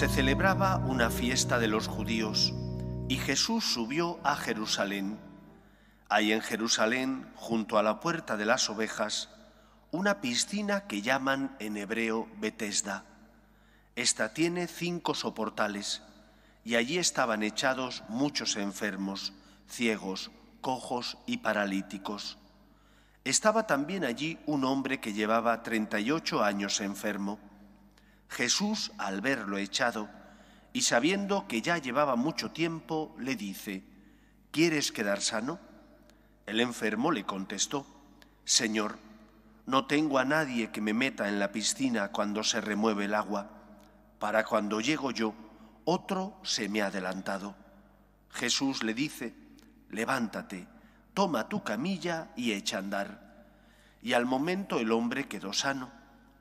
se celebraba una fiesta de los judíos y Jesús subió a Jerusalén. Hay en Jerusalén, junto a la puerta de las ovejas, una piscina que llaman en hebreo Betesda. Esta tiene cinco soportales y allí estaban echados muchos enfermos, ciegos, cojos y paralíticos. Estaba también allí un hombre que llevaba treinta y ocho años enfermo. Jesús, al verlo echado y sabiendo que ya llevaba mucho tiempo, le dice, ¿Quieres quedar sano? El enfermo le contestó, Señor, no tengo a nadie que me meta en la piscina cuando se remueve el agua. Para cuando llego yo, otro se me ha adelantado. Jesús le dice, levántate, toma tu camilla y echa a andar. Y al momento el hombre quedó sano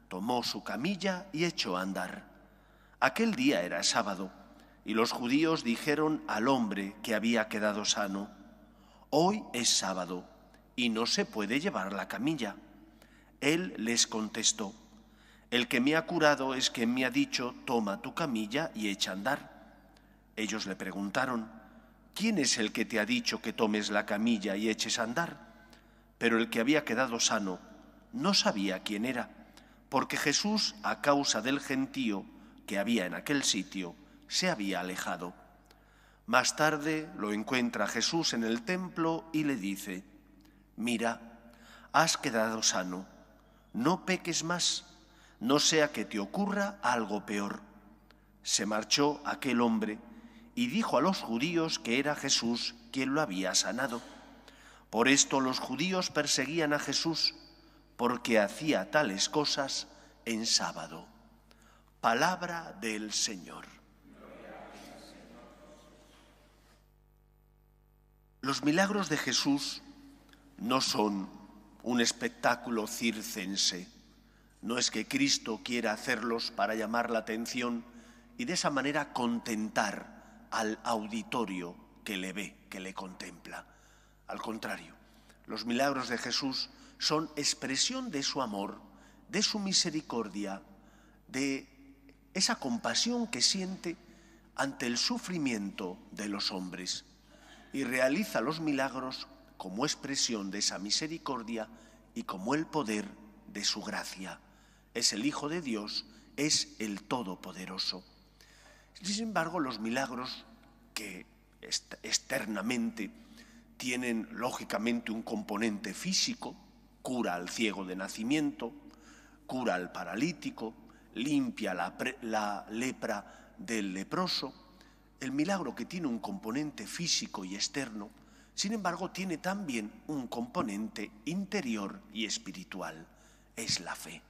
tomó su camilla y echó a andar. Aquel día era sábado, y los judíos dijeron al hombre que había quedado sano, Hoy es sábado, y no se puede llevar la camilla. Él les contestó, El que me ha curado es quien me ha dicho, Toma tu camilla y echa a andar. Ellos le preguntaron, ¿quién es el que te ha dicho que tomes la camilla y eches a andar? Pero el que había quedado sano no sabía quién era porque Jesús, a causa del gentío que había en aquel sitio, se había alejado. Más tarde lo encuentra Jesús en el templo y le dice, mira, has quedado sano, no peques más, no sea que te ocurra algo peor. Se marchó aquel hombre y dijo a los judíos que era Jesús quien lo había sanado. Por esto los judíos perseguían a Jesús porque hacía tales cosas en sábado. Palabra del Señor. Los milagros de Jesús no son un espectáculo circense. No es que Cristo quiera hacerlos para llamar la atención y de esa manera contentar al auditorio que le ve, que le contempla. Al contrario, los milagros de Jesús son expresión de su amor, de su misericordia, de esa compasión que siente ante el sufrimiento de los hombres y realiza los milagros como expresión de esa misericordia y como el poder de su gracia. Es el Hijo de Dios, es el Todopoderoso. Sin embargo, los milagros que externamente tienen lógicamente un componente físico, cura al ciego de nacimiento, cura al paralítico, limpia la, lepra del leproso. El milagro que tiene un componente físico y externo, sin embargo, tiene también un componente interior y espiritual. Es la fe.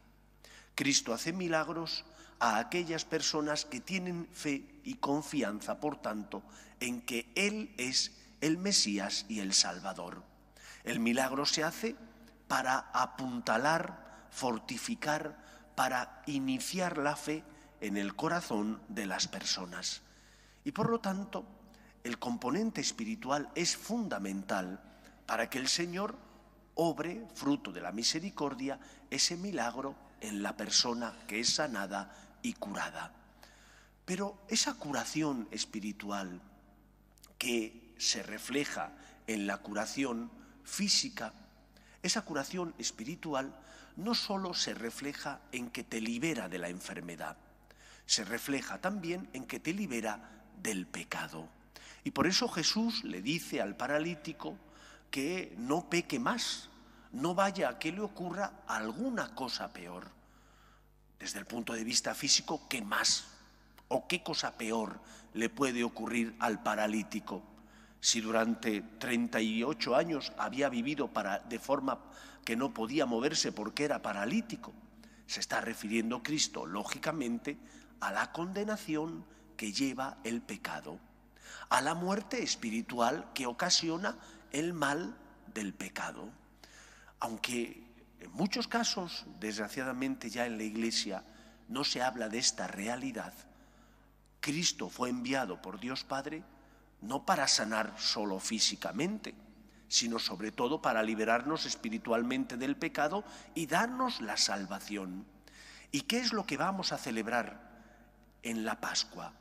Cristo hace milagros a aquellas personas que tienen fe y confianza, por tanto, en que Él es el Mesías y el Salvador. El milagro se hace para apuntalar, fortificar, para iniciar la fe en el corazón de las personas. Y por lo tanto, el componente espiritual es fundamental para que el Señor obre, fruto de la misericordia, ese milagro en la persona que es sanada y curada. Pero esa curación espiritual que se refleja en la curación física esa curación espiritual no solo se refleja en que te libera de la enfermedad, se refleja también en que te libera del pecado. Y por eso Jesús le dice al paralítico que no peque más, no vaya a que le ocurra alguna cosa peor. Desde el punto de vista físico, ¿qué más? ¿O qué cosa peor le puede ocurrir al paralítico? si durante 38 años había vivido para, de forma que no podía moverse porque era paralítico. Se está refiriendo Cristo, lógicamente, a la condenación que lleva el pecado, a la muerte espiritual que ocasiona el mal del pecado. Aunque en muchos casos, desgraciadamente ya en la Iglesia, no se habla de esta realidad, Cristo fue enviado por Dios Padre no para sanar solo físicamente, sino sobre todo para liberarnos espiritualmente del pecado y darnos la salvación. ¿Y qué es lo que vamos a celebrar en la Pascua?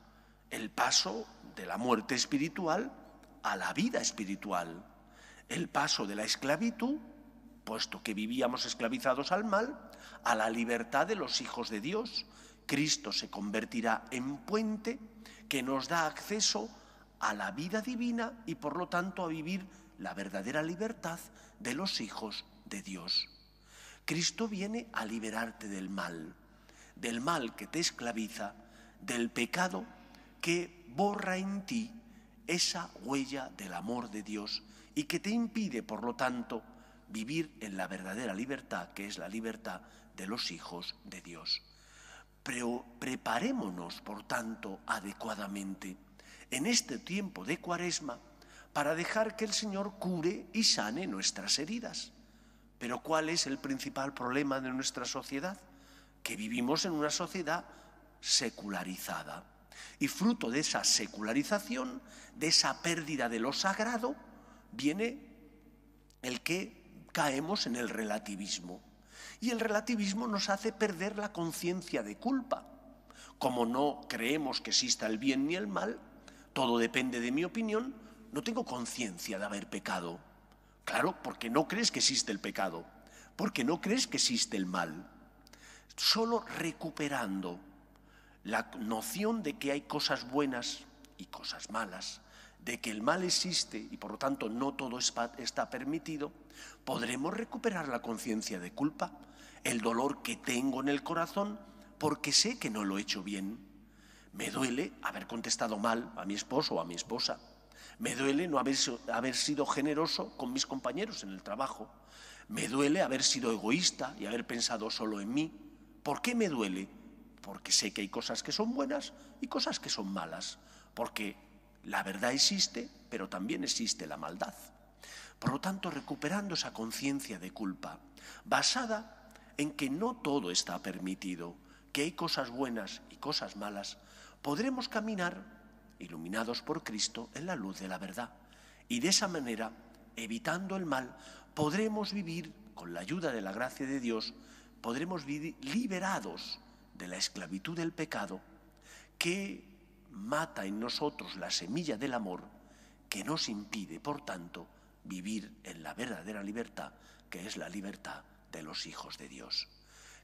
El paso de la muerte espiritual a la vida espiritual, el paso de la esclavitud, puesto que vivíamos esclavizados al mal, a la libertad de los hijos de Dios. Cristo se convertirá en puente que nos da acceso a a la vida divina y por lo tanto a vivir la verdadera libertad de los hijos de Dios. Cristo viene a liberarte del mal, del mal que te esclaviza, del pecado que borra en ti esa huella del amor de Dios y que te impide, por lo tanto, vivir en la verdadera libertad, que es la libertad de los hijos de Dios. Pero preparémonos, por tanto, adecuadamente en este tiempo de cuaresma para dejar que el Señor cure y sane nuestras heridas. Pero ¿cuál es el principal problema de nuestra sociedad? Que vivimos en una sociedad secularizada. Y fruto de esa secularización, de esa pérdida de lo sagrado, viene el que caemos en el relativismo. Y el relativismo nos hace perder la conciencia de culpa. Como no creemos que exista el bien ni el mal, todo depende de mi opinión, no tengo conciencia de haber pecado. Claro, porque no crees que existe el pecado, porque no crees que existe el mal. Solo recuperando la noción de que hay cosas buenas y cosas malas, de que el mal existe y por lo tanto no todo está permitido, podremos recuperar la conciencia de culpa, el dolor que tengo en el corazón, porque sé que no lo he hecho bien. Me duele haber contestado mal a mi esposo o a mi esposa. Me duele no haber, haber sido generoso con mis compañeros en el trabajo. Me duele haber sido egoísta y haber pensado solo en mí. ¿Por qué me duele? Porque sé que hay cosas que son buenas y cosas que son malas. Porque la verdad existe, pero también existe la maldad. Por lo tanto, recuperando esa conciencia de culpa, basada en que no todo está permitido, que hay cosas buenas y cosas malas, podremos caminar iluminados por Cristo en la luz de la verdad. Y de esa manera, evitando el mal, podremos vivir, con la ayuda de la gracia de Dios, podremos vivir liberados de la esclavitud del pecado que mata en nosotros la semilla del amor que nos impide, por tanto, vivir en la verdadera libertad, que es la libertad de los hijos de Dios.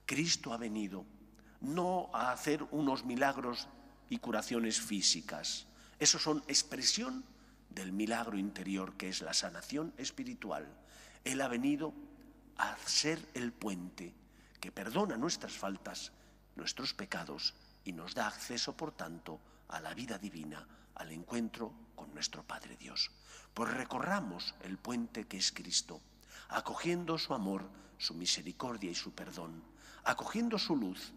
Cristo ha venido no a hacer unos milagros y curaciones físicas. Eso son expresión del milagro interior que es la sanación espiritual. Él ha venido a ser el puente que perdona nuestras faltas, nuestros pecados y nos da acceso, por tanto, a la vida divina, al encuentro con nuestro Padre Dios. Pues recorramos el puente que es Cristo, acogiendo su amor, su misericordia y su perdón, acogiendo su luz,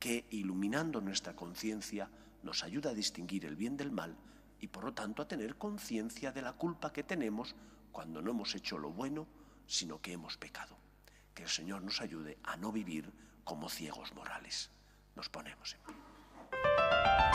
que, iluminando nuestra conciencia, nos ayuda a distinguir el bien del mal y por lo tanto a tener conciencia de la culpa que tenemos cuando no hemos hecho lo bueno, sino que hemos pecado. Que el Señor nos ayude a no vivir como ciegos morales. Nos ponemos en